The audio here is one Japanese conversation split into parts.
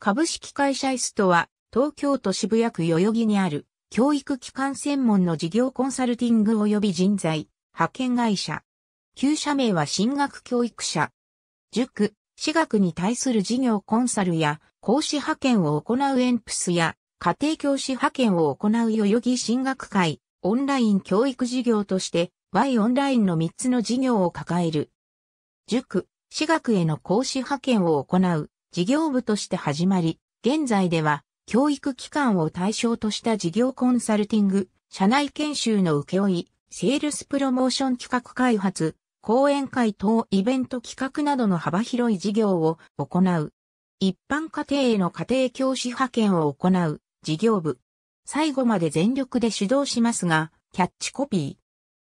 株式会社イストは、東京都渋谷区代々木にある、教育機関専門の事業コンサルティング及び人材、派遣会社。旧社名は進学教育者。塾、私学に対する事業コンサルや、講師派遣を行うエンプスや、家庭教師派遣を行う代々木進学会、オンライン教育事業として、Y オンラインの3つの事業を抱える。塾、私学への講師派遣を行う、事業部として始まり、現在では教育機関を対象とした事業コンサルティング、社内研修の請負、セールスプロモーション企画開発、講演会等イベント企画などの幅広い事業を行う。一般家庭への家庭教師派遣を行う事業部。最後まで全力で主導しますが、キャッチコピー。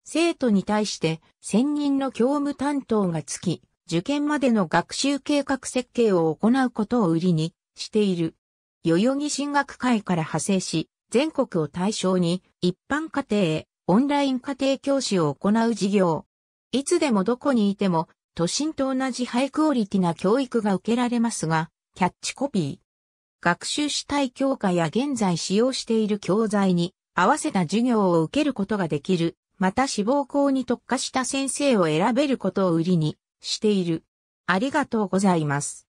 生徒に対して専任の教務担当がつき、受験までの学習計画設計を行うことを売りにしている。代々木進学会から派生し、全国を対象に一般家庭、へオンライン家庭教師を行う事業。いつでもどこにいても、都心と同じハイクオリティな教育が受けられますが、キャッチコピー。学習主体教科や現在使用している教材に合わせた授業を受けることができる、また志望校に特化した先生を選べることを売りにしている。ありがとうございます。